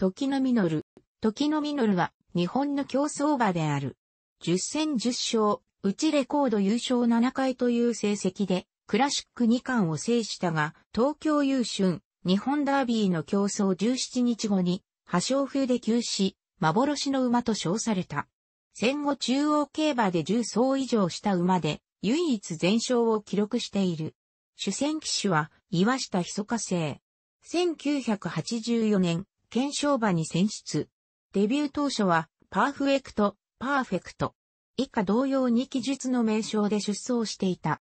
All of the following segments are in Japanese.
時のる。時のるは、日本の競争馬である。10戦10勝、うちレコード優勝7回という成績で、クラシック2冠を制したが、東京優春、日本ダービーの競争17日後に、破傷風で休止、幻の馬と称された。戦後中央競馬で10走以上した馬で、唯一全勝を記録している。主戦騎手は、岩下ひそか生。1984年、検証馬に選出。デビュー当初は、パーフェクト、パーフェクト。以下同様に記述の名称で出走していた。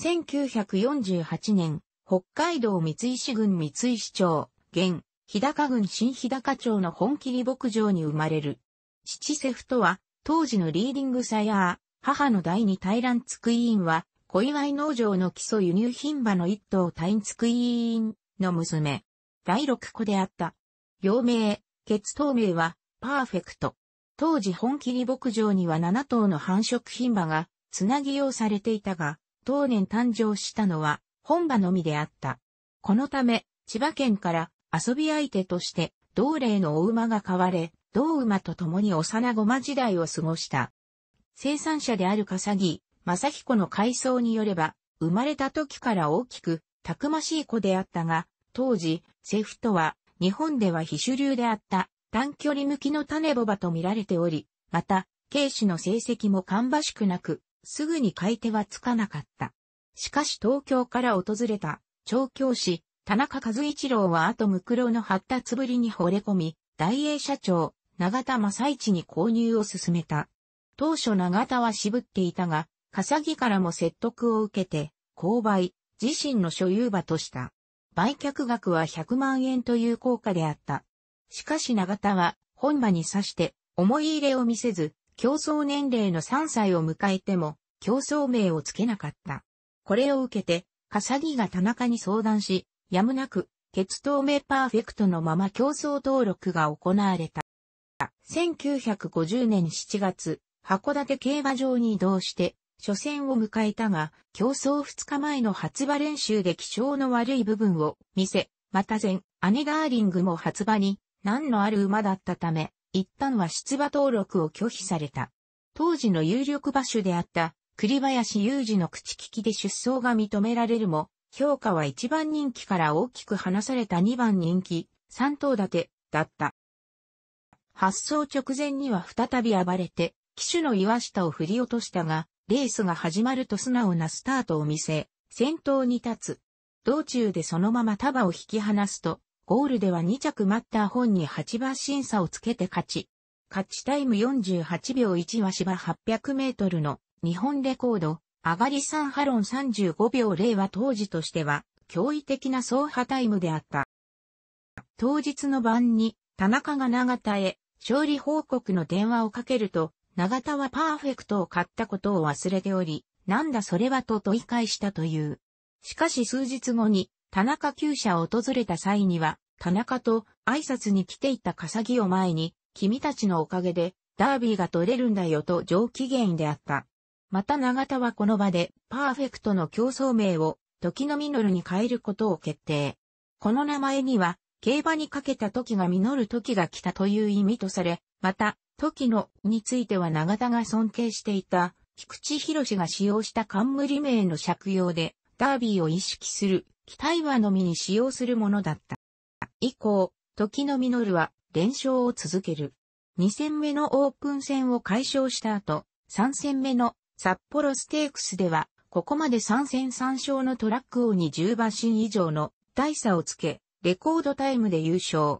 1948年、北海道三石郡三石町、現、日高郡新日高町の本切牧場に生まれる。父セフとは、当時のリーディングサヤー、母の第二タイランツクイーンは、小祝農場の基礎輸入品馬の一頭ツクイーンの娘。第六子であった。幼名、血透明は、パーフェクト。当時本霧牧場には7頭の繁殖牝馬が、つなぎ用されていたが、当年誕生したのは、本馬のみであった。このため、千葉県から遊び相手として、同霊のお馬が買われ、同馬と共に幼子馬時代を過ごした。生産者である笠木、正彦の回想によれば、生まれた時から大きく、たくましい子であったが、当時、セフトは、日本では非主流であった短距離向きの種ボバと見られており、また、軽視の成績も芳しくなく、すぐに買い手はつかなかった。しかし東京から訪れた、調教師、田中和一郎は後無黒の発達ぶりに惚れ込み、大英社長、長田正一に購入を進めた。当初長田は渋っていたが、笠木からも説得を受けて、購買、自身の所有馬とした。売却額は100万円という効果であった。しかし長田は本場に刺して思い入れを見せず、競争年齢の3歳を迎えても競争名をつけなかった。これを受けて、笠木が田中に相談し、やむなく、血透明パーフェクトのまま競争登録が行われた。1950年7月、函館競馬場に移動して、初戦を迎えたが、競争2日前の発馬練習で気性の悪い部分を見せ、また前、姉ガーリングも発馬に何のある馬だったため、一旦は出馬登録を拒否された。当時の有力馬主であった栗林雄二の口利きで出走が認められるも、評価は1番人気から大きく離された2番人気、3頭立て、だった。発走直前には再び暴れて、騎手の岩下を振り落としたが、レースが始まると素直なスタートを見せ、先頭に立つ。道中でそのまま束を引き離すと、ゴールでは2着マッター本に8馬審査をつけて勝ち。勝ちタイム48秒1は芝800メートルの日本レコード、上がり3ハロン35秒0は当時としては驚異的な走破タイムであった。当日の晩に田中が長田へ勝利報告の電話をかけると長田はパーフェクトを買ったことを忘れており、なんだそれはと問い返したという。しかし数日後に、田中厩舎を訪れた際には、田中と挨拶に来ていた笠木を前に、君たちのおかげで、ダービーが取れるんだよと上機嫌であった。また長田はこの場で、パーフェクトの競争名を、時のミノルに変えることを決定。この名前には、競馬にかけた時が実る時が来たという意味とされ、また、時のについては長田が尊敬していた菊池博が使用した冠名の借用でダービーを意識する期待はのみに使用するものだった。以降、時の実は連勝を続ける。2戦目のオープン戦を解消した後、3戦目の札幌ステークスでは、ここまで3戦3勝のトラック王に10馬身以上の大差をつけ、レコードタイムで優勝。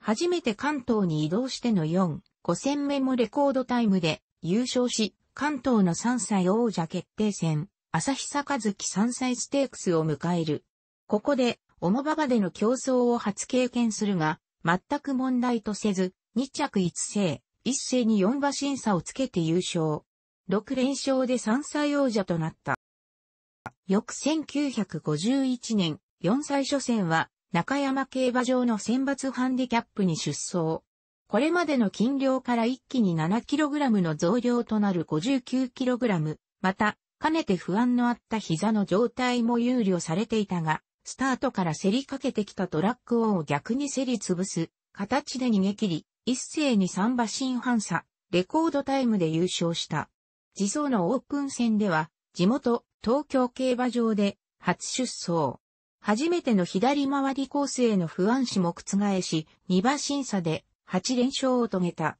初めて関東に移動しての4 5000メモレコードタイムで優勝し、関東の3歳王者決定戦、朝日坂月3歳ステークスを迎える。ここで、オモババでの競争を初経験するが、全く問題とせず、2着1世、1世に4馬審査をつけて優勝。6連勝で3歳王者となった。翌1951年、4歳初戦は、中山競馬場の選抜ハンディキャップに出走。これまでの斤量から一気に 7kg の増量となる 59kg、また、かねて不安のあった膝の状態も憂慮されていたが、スタートから競りかけてきたトラックオンを逆に競り潰す、形で逃げ切り、一斉に3馬身反差、レコードタイムで優勝した。自走のオープン戦では、地元、東京競馬場で、初出走。初めての左回りコースへの不安視も覆し、2馬審査で、8連勝を遂げた。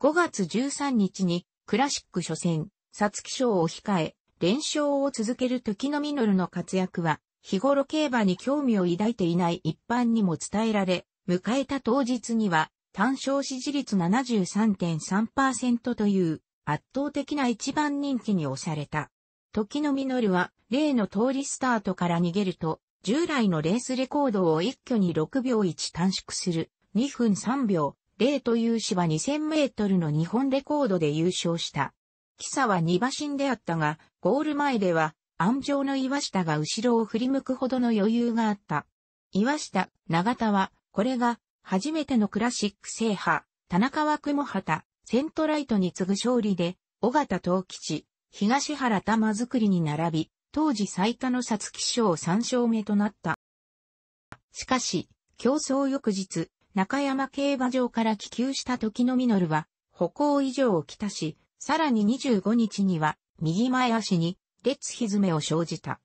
5月13日にクラシック初戦、サツキ賞を控え、連勝を続ける時のミノルの活躍は、日頃競馬に興味を抱いていない一般にも伝えられ、迎えた当日には、単勝支持率73.3%という圧倒的な一番人気に押された。時のミノルは、例の通りスタートから逃げると、従来のレースレコードを一挙に6秒1短縮する2分3秒 A という氏は2000メートルの日本レコードで優勝した。キサは2馬身であったが、ゴール前では、安城の岩下が後ろを振り向くほどの余裕があった。岩下、長田は、これが、初めてのクラシック制覇、田中は雲畑、セントライトに次ぐ勝利で、尾形東吉、東原玉作りに並び、当時最多の皐月賞3勝目となった。しかし、競争翌日、中山競馬場から帰球した時のミノルは、歩行以上をきたし、さらに25日には、右前足に、列蹄を生じた。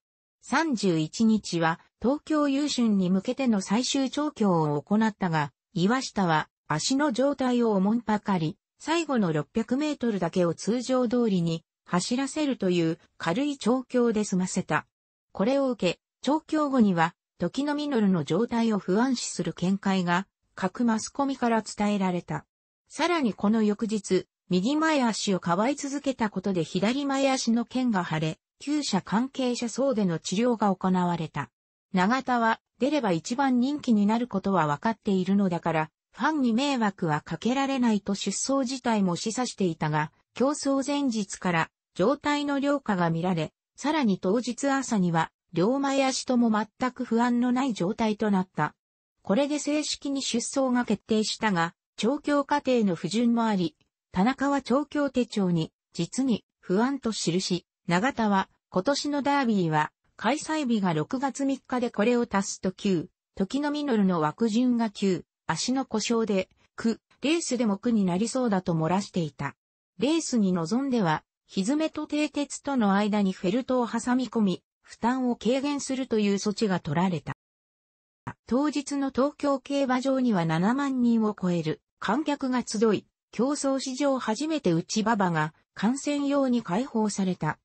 31日は、東京優春に向けての最終調教を行ったが、岩下は、足の状態をおもんぱかり、最後の600メートルだけを通常通りに、走らせるという軽い調教で済ませた。これを受け、調教後には、時のミノルの状態を不安視する見解が各マスコミから伝えられた。さらにこの翌日、右前足をかばい続けたことで左前足の腱が腫れ、旧社関係者層での治療が行われた。長田は出れば一番人気になることは分かっているのだから、ファンに迷惑はかけられないと出走自体も示唆していたが、競争前日から状態の良化が見られ、さらに当日朝には両前足とも全く不安のない状態となった。これで正式に出走が決定したが、調教過程の不順もあり、田中は調教手帳に、実に不安と記し、長田は、今年のダービーは、開催日が6月3日でこれを足すと9、時のミノルの枠順が9、足の故障で、9、レースでも9になりそうだと漏らしていた。レースに臨んでは、ひずめと蹄鉄との間にフェルトを挟み込み、負担を軽減するという措置が取られた。当日の東京競馬場には7万人を超える観客が集い、競争史上初めて内馬場が観戦用に開放された。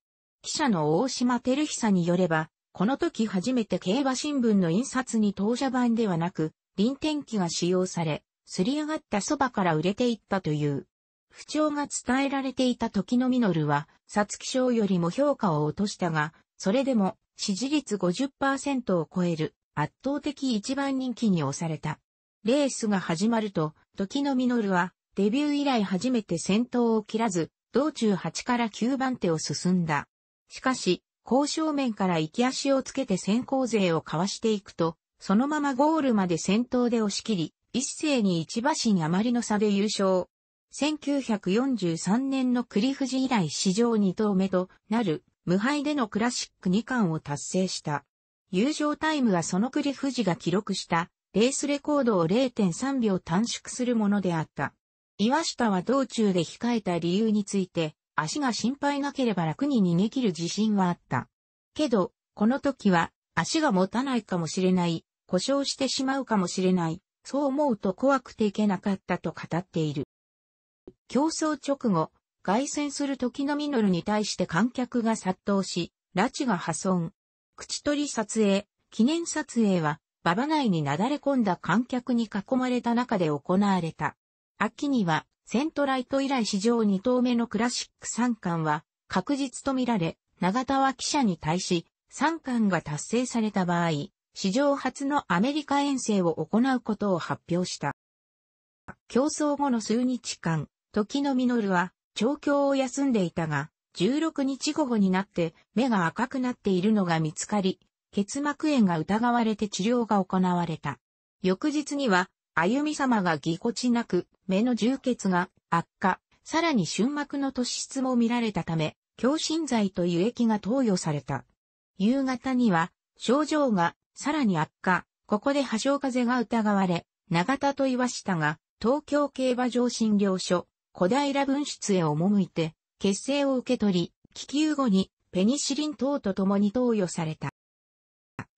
記者の大島照久によれば、この時初めて競馬新聞の印刷に当社版ではなく、臨転機が使用され、すり上がったそばから売れていったという。不調が伝えられていた時のミノルは、ツキ賞よりも評価を落としたが、それでも支持率50%を超える圧倒的一番人気に押された。レースが始まると、時の実は、デビュー以来初めて先頭を切らず、道中8から9番手を進んだ。しかし、交渉面から行き足をつけて先行勢をかわしていくと、そのままゴールまで先頭で押し切り、一斉に一馬身余りの差で優勝。1943年の栗富士以来史上2頭目となる無敗でのクラシック2冠を達成した。友情タイムはその国富士が記録したレースレコードを0.3秒短縮するものであった。岩下は道中で控えた理由について、足が心配なければ楽に逃げ切る自信はあった。けど、この時は足が持たないかもしれない、故障してしまうかもしれない、そう思うと怖くていけなかったと語っている。競争直後、凱旋する時のミノルに対して観客が殺到し、拉致が破損、口取り撮影、記念撮影は、馬場内になだれ込んだ観客に囲まれた中で行われた。秋には、セントライト以来史上2頭目のクラシック三冠は、確実とみられ、永田は記者に対し、三冠が達成された場合、史上初のアメリカ遠征を行うことを発表した。競争後の数日間、時の実は、調教を休んでいたが、16日午後になって目が赤くなっているのが見つかり、結膜炎が疑われて治療が行われた。翌日には、歩み様がぎこちなく、目の充血が悪化、さらに瞬膜の突出も見られたため、強心剤と輸液が投与された。夕方には、症状がさらに悪化、ここで破傷風が疑われ、長田と岩下が、東京競馬場診療所、小平分室へ赴いて、血清を受け取り、気球後にペニシリン等と共に投与された。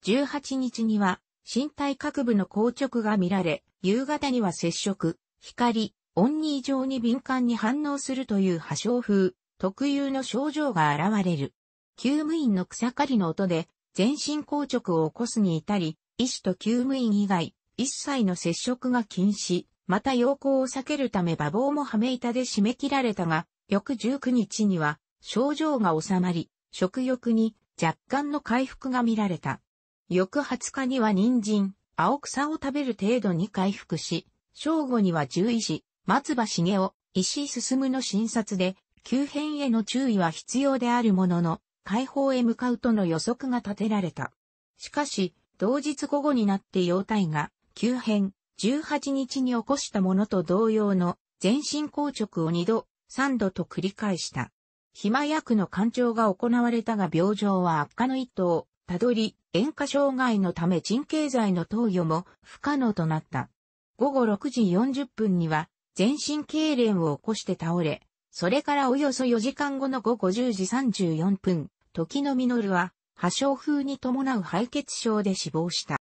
18日には身体各部の硬直が見られ、夕方には接触、光、ンに異常に敏感に反応するという破傷風、特有の症状が現れる。救務員の草刈りの音で全身硬直を起こすに至り、医師と救務員以外、一切の接触が禁止、また陽光を避けるため馬房もはめ板で締め切られたが、翌19日には症状が収まり、食欲に若干の回復が見られた。翌20日には人参、青草を食べる程度に回復し、正午には獣医師、松葉茂雄、石井進の診察で、急変への注意は必要であるものの、解放へ向かうとの予測が立てられた。しかし、同日午後になって容体が、急変、18日に起こしたものと同様の全身硬直を2度三度と繰り返した。暇役の干潮が行われたが病状は悪化の一途をたどり、塩化障害のため鎮経剤の投与も不可能となった。午後6時40分には全身痙攣を起こして倒れ、それからおよそ4時間後の午後10時34分、時の実は破傷風に伴う敗血症で死亡した。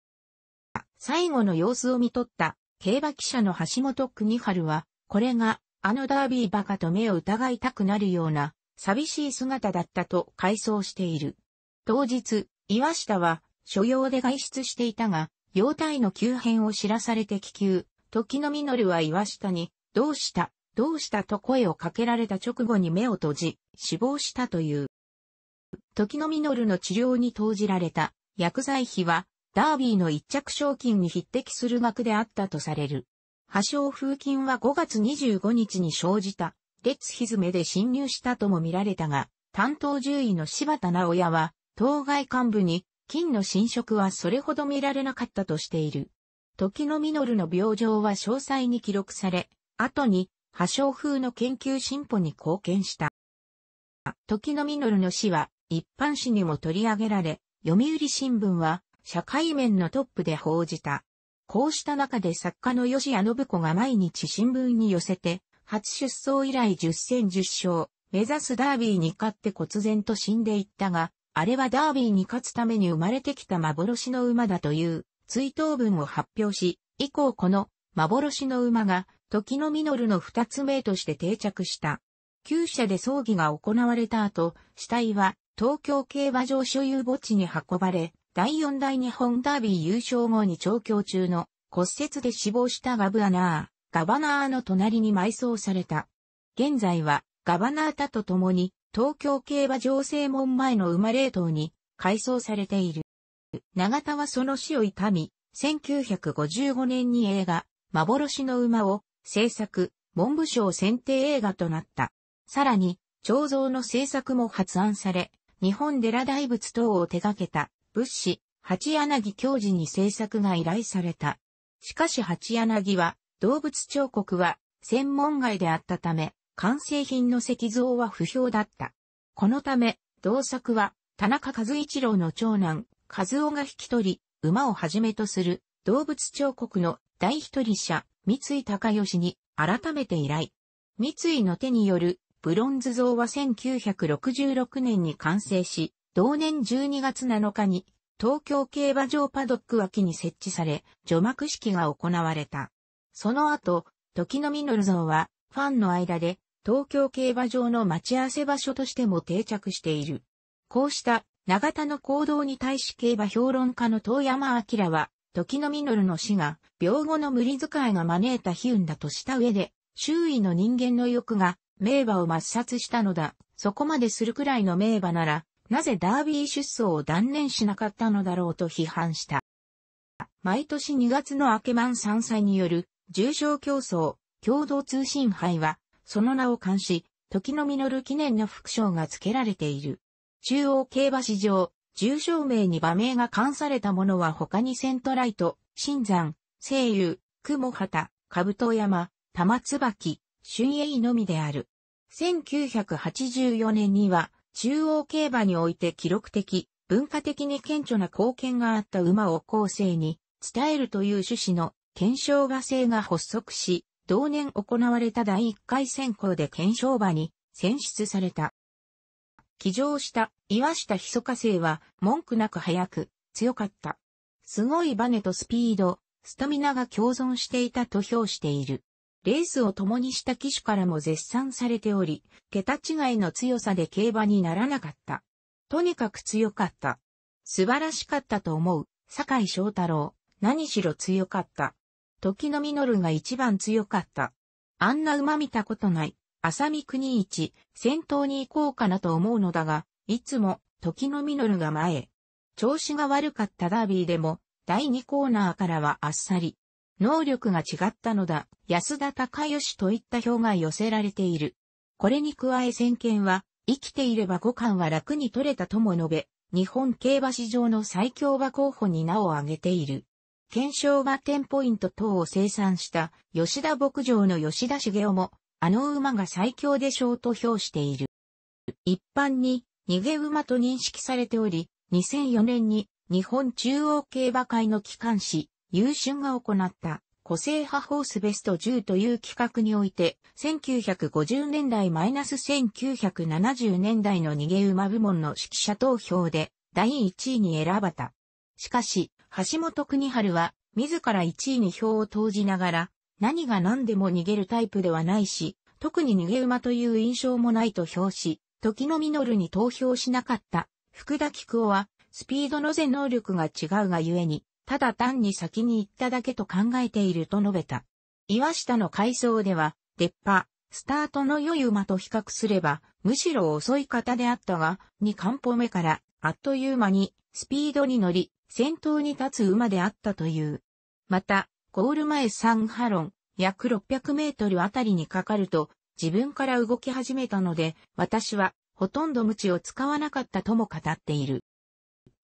最後の様子を見取った競馬記者の橋本国春は、これがあのダービーバカと目を疑いたくなるような、寂しい姿だったと回想している。当日、岩下は、所用で外出していたが、容体の急変を知らされて気球、時のルは岩下に、どうした、どうしたと声をかけられた直後に目を閉じ、死亡したという。時のルの治療に投じられた薬剤費は、ダービーの一着賞金に匹敵する額であったとされる。破傷風菌は5月25日に生じた、列蹄で侵入したとも見られたが、担当獣医の柴田直也は、当該幹部に、菌の侵食はそれほど見られなかったとしている。時の実の病状は詳細に記録され、後に、破傷風の研究進歩に貢献した。時の実の死は、一般紙にも取り上げられ、読売新聞は、社会面のトップで報じた。こうした中で作家の吉谷信子が毎日新聞に寄せて、初出走以来10戦10勝、目指すダービーに勝って忽然と死んでいったが、あれはダービーに勝つために生まれてきた幻の馬だという追悼文を発表し、以降この幻の馬が時のミノルの二つ目として定着した。旧舎で葬儀が行われた後、死体は東京競馬場所有墓地に運ばれ、第4代日本ダービー優勝後に調教中の骨折で死亡したガブアナー、ガバナーの隣に埋葬された。現在はガバナータと共に東京競馬場正門前の馬冷凍に改装されている。長田はその死を悼み、1955年に映画、幻の馬を制作、文部省選定映画となった。さらに、彫像の制作も発案され、日本寺大仏等を手掛けた物資、八柳教授に制作が依頼された。しかし八柳は、動物彫刻は専門外であったため、完成品の石像は不評だった。このため、同作は、田中和一郎の長男、和夫が引き取り、馬をはじめとする動物彫刻の第一人者、三井隆義に改めて依頼。三井の手によるブロンズ像は1966年に完成し、同年12月7日に東京競馬場パドック脇に設置され、除幕式が行われた。その後、時のミノル像はファンの間で東京競馬場の待ち合わせ場所としても定着している。こうした長田の行動に対し競馬評論家の遠山明は、時のミノルの死が病後の無理遣いが招いた悲運だとした上で、周囲の人間の欲が名馬を抹殺したのだ。そこまでするくらいの名馬なら、なぜダービー出走を断念しなかったのだろうと批判した。毎年2月のアケマン山菜による重症競争共同通信杯は、その名を冠し、時の実る記念の副賞が付けられている。中央競馬史上、重賞名に馬名が冠されたものは他にセントライト、新山、西遊、雲畑、兜山、玉椿、春栄のみである。1984年には、中央競馬において記録的、文化的に顕著な貢献があった馬を後世に伝えるという趣旨の検証画制が発足し、同年行われた第1回選考で検証馬に選出された。騎乗した岩下ひそか生は文句なく速く強かった。すごいバネとスピード、スタミナが共存していたと評している。レースを共にした騎手からも絶賛されており、桁違いの強さで競馬にならなかった。とにかく強かった。素晴らしかったと思う、坂井翔太郎。何しろ強かった。時の実が一番強かった。あんな馬見たことない。浅見国一、先頭に行こうかなと思うのだが、いつも、時の実が前。調子が悪かったダービーでも、第2コーナーからはあっさり、能力が違ったのだ、安田隆義といった票が寄せられている。これに加え先見は、生きていれば五冠は楽に取れたとも述べ、日本競馬史上の最強馬候補に名を挙げている。検証馬10ポイント等を生産した吉田牧場の吉田茂雄も、あの馬が最強でしょうと評している。一般に逃げ馬と認識されており、2004年に日本中央競馬会の機関誌、優春が行った個性派ホースベスト10という企画において、1950年代マイナス1970年代の逃げ馬部門の指揮者投票で第1位に選ばた。しかし、橋本国春は自ら1位に票を投じながら、何が何でも逃げるタイプではないし、特に逃げ馬という印象もないと評し、時のルに投票しなかった。福田菊夫は、スピードの前能力が違うがゆえに、ただ単に先に行っただけと考えていると述べた。岩下の階層では、出っ歯、スタートの良い馬と比較すれば、むしろ遅い方であったが、2カンポ目から、あっという間に、スピードに乗り、先頭に立つ馬であったという。また、ゴール前3ハロン、約600メートルあたりにかかると、自分から動き始めたので、私は、ほとんど無知を使わなかったとも語っている。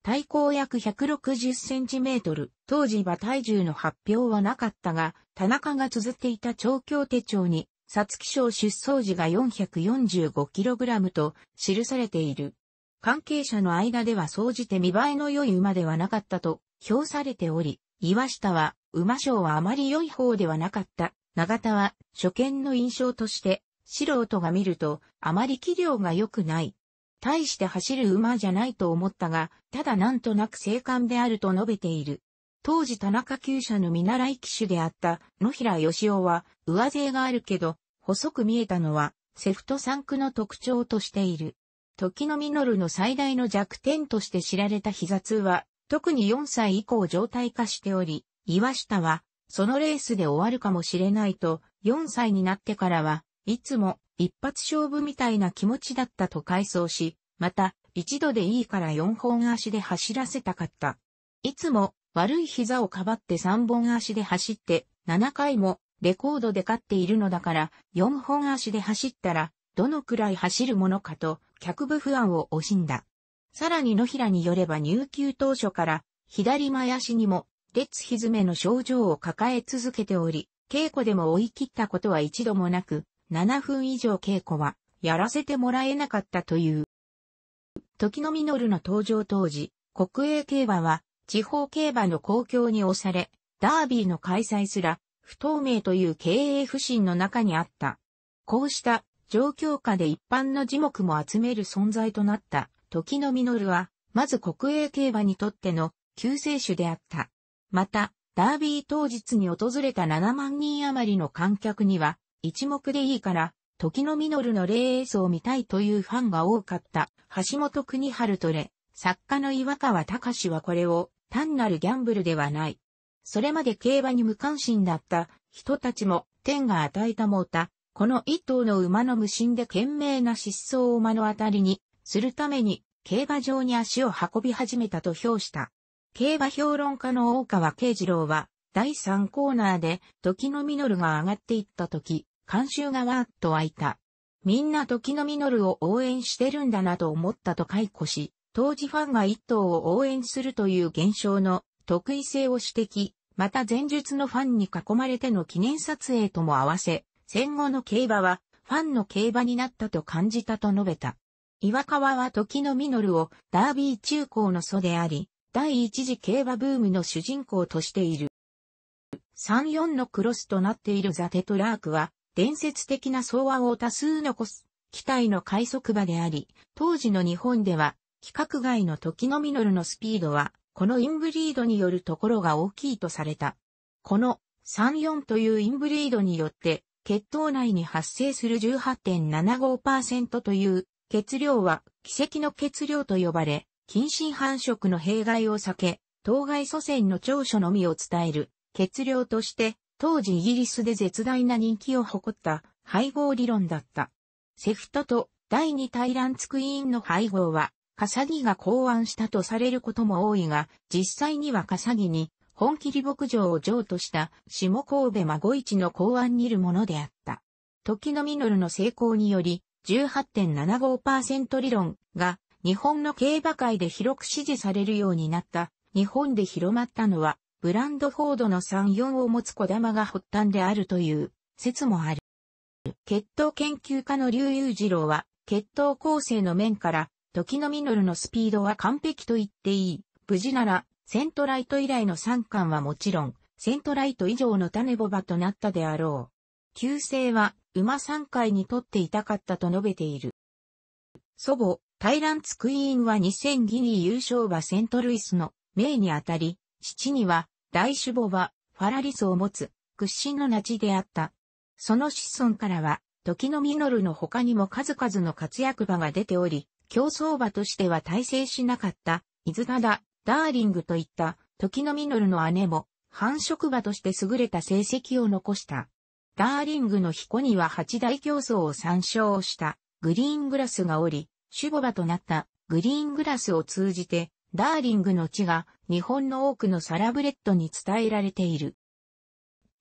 体高約1 6 0トル。当時は体重の発表はなかったが、田中が綴っていた調教手帳に、皐月賞出走時が4 4 5ラムと記されている。関係者の間では総じて見栄えの良い馬ではなかったと評されており、岩下は馬賞はあまり良い方ではなかった。長田は初見の印象として素人が見るとあまり器量が良くない大して走る馬じゃないと思ったが、ただなんとなく生還であると述べている。当時田中厩舎の見習い騎手であった野平義雄は、上背があるけど、細く見えたのは、セフト産区の特徴としている。時のルの最大の弱点として知られた膝痛は、特に4歳以降状態化しており、岩下は、そのレースで終わるかもしれないと、4歳になってからは、いつも一発勝負みたいな気持ちだったと回想し、また、一度でいいから四本足で走らせたかった。いつも悪い膝をかばって三本足で走って七回もレコードで勝っているのだから四本足で走ったらどのくらい走るものかと脚部不安を惜しんだ。さらに野平によれば入球当初から左前足にも列ひずめの症状を抱え続けており、稽古でも追い切ったことは一度もなく、7分以上稽古は、やらせてもらえなかったという。時の実の登場当時、国営競馬は、地方競馬の公共に押され、ダービーの開催すら、不透明という経営不振の中にあった。こうした状況下で一般の樹木も集める存在となった時の実は、まず国営競馬にとっての救世主であった。また、ダービー当日に訪れた7万人余りの観客には、一目でいいから、時のミノルの霊ースを見たいというファンが多かった、橋本国春トレ、作家の岩川隆はこれを、単なるギャンブルではない。それまで競馬に無関心だった人たちも、天が与えたもうた、この一頭の馬の無心で懸命な失踪を目の当たりに、するために、競馬場に足を運び始めたと評した。競馬評論家の大川慶次郎は、第3コーナーで、時の実が上がっていった時、監修がわーっと湧いた。みんな時のミノルを応援してるんだなと思ったと解雇し、当時ファンが一頭を応援するという現象の得意性を指摘、また前述のファンに囲まれての記念撮影とも合わせ、戦後の競馬はファンの競馬になったと感じたと述べた。岩川は時のミノルをダービー中高の祖であり、第一次競馬ブームの主人公としている。34のクロスとなっているザ・テトラークは、伝説的な総和を多数残す、機体の快速馬であり、当時の日本では、規格外の時のミノルのスピードは、このインブリードによるところが大きいとされた。この34というインブリードによって、血糖内に発生する18.75%という血量は奇跡の血量と呼ばれ、近親繁殖の弊害を避け、当該祖先の長所のみを伝える血量として当時イギリスで絶大な人気を誇った配合理論だった。セフトと第二イランツクイーンの配合は、カサギが考案したとされることも多いが、実際にはカサギに本切り牧場を譲渡した下神戸孫一の考案にいるものであった。時のミノルの成功により、18.75%理論が日本の競馬界で広く支持されるようになった。日本で広まったのはブランドフォードの34を持つ小玉が発端であるという説もある。血統研究家の竜裕二郎は、血統構成の面から、時のミノルのスピードは完璧と言っていい。無事なら、セントライト以来の三冠はもちろん、セントライト以上の種ボバとなったであろう。旧姓は、馬三回にとっていたかったと述べている。祖母、タイランツクイーンは2000ギリ優勝馬セントルイスの、名にあたり、父には、大主母は、ファラリスを持つ、屈指の名地であった。その子孫からは、時のミノルの他にも数々の活躍場が出ており、競争馬としては大成しなかった、伊豆灘、ダーリングといった、時のミノルの姉も、繁殖馬として優れた成績を残した。ダーリングの彦には八大競争を参照した、グリーングラスがおり、守護馬となった、グリーングラスを通じて、ダーリングの地が、日本の多くのサラブレッドに伝えられている。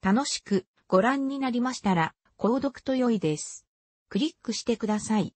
楽しくご覧になりましたら、購読と良いです。クリックしてください。